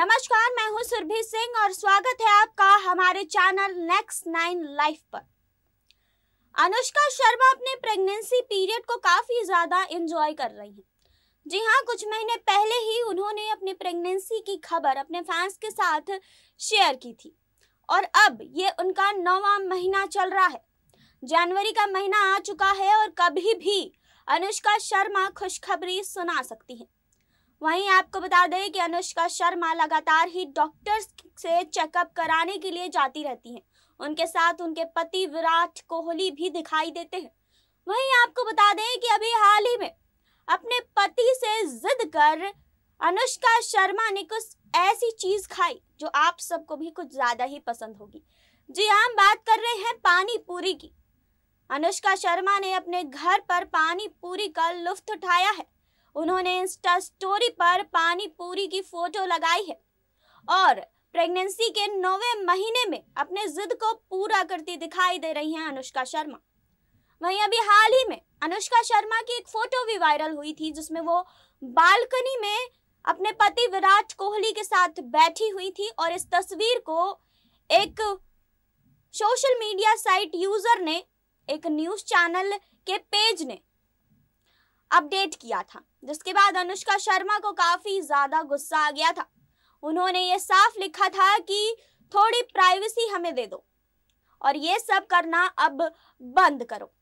नमस्कार मैं हूं सुरभि सिंह और स्वागत है आपका हमारे चैनल नेक्स्ट नाइन लाइफ पर अनुष्का शर्मा अपने प्रेगनेंसी पीरियड को काफी ज्यादा एंजॉय कर रही हैं जी हाँ कुछ महीने पहले ही उन्होंने अपने प्रेगनेंसी की खबर अपने फैंस के साथ शेयर की थी और अब ये उनका नौवा महीना चल रहा है जनवरी का महीना आ चुका है और कभी भी अनुष्का शर्मा खुशखबरी सुना सकती हैं वहीं आपको बता दें कि अनुष्का शर्मा लगातार ही डॉक्टर्स से चेकअप कराने के लिए जाती रहती हैं उनके साथ उनके पति विराट कोहली भी दिखाई देते हैं वहीं आपको बता दें कि अभी हाल ही में अपने पति से जिद कर अनुष्का शर्मा ने कुछ ऐसी चीज खाई जो आप सबको भी कुछ ज्यादा ही पसंद होगी जी हाँ, हम बात कर रहे हैं पानी पूरी की अनुष्का शर्मा ने अपने घर पर पानी पूरी का लुफ्त उठाया है उन्होंने इंस्टा स्टोरी पर पानी पूरी की फोटो लगाई है और प्रेगनेंसी के नौवे महीने में अपने जिद को पूरा करती दिखाई दे रही हैं अनुष्का शर्मा वहीं अभी हाल ही में अनुष्का शर्मा की एक फोटो भी वायरल हुई थी जिसमें वो बालकनी में अपने पति विराट कोहली के साथ बैठी हुई थी और इस तस्वीर को एक सोशल मीडिया साइट यूजर ने एक न्यूज चैनल के पेज ने अपडेट किया था जिसके बाद अनुष्का शर्मा को काफी ज्यादा गुस्सा आ गया था उन्होंने ये साफ लिखा था कि थोड़ी प्राइवेसी हमें दे दो और ये सब करना अब बंद करो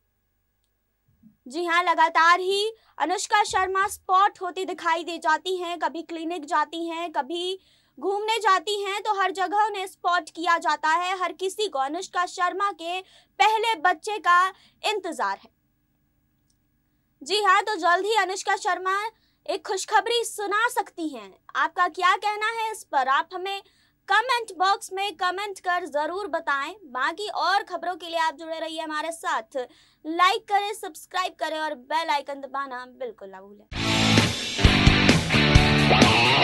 जी हाँ लगातार ही अनुष्का शर्मा स्पॉट होती दिखाई दे जाती हैं कभी क्लिनिक जाती हैं कभी घूमने जाती हैं तो हर जगह उन्हें स्पॉट किया जाता है हर किसी को अनुष्का शर्मा के पहले बच्चे का इंतजार है जी हाँ तो जल्द ही अनुष्का शर्मा एक खुशखबरी सुना सकती हैं आपका क्या कहना है इस पर आप हमें कमेंट बॉक्स में कमेंट कर ज़रूर बताएं बाकी और खबरों के लिए आप जुड़े रहिए हमारे साथ लाइक करें सब्सक्राइब करें और बेल आइकन दबाना बिल्कुल ना भूलें